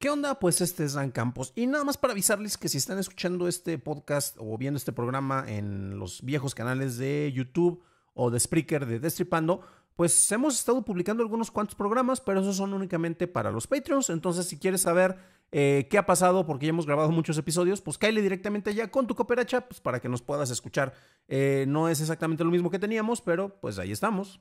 ¿Qué onda? Pues este es Dan Campos. Y nada más para avisarles que si están escuchando este podcast o viendo este programa en los viejos canales de YouTube o de Spreaker de Destripando, pues hemos estado publicando algunos cuantos programas, pero esos son únicamente para los Patreons. Entonces, si quieres saber eh, qué ha pasado, porque ya hemos grabado muchos episodios, pues caele directamente allá con tu cooperacha pues, para que nos puedas escuchar. Eh, no es exactamente lo mismo que teníamos, pero pues ahí estamos.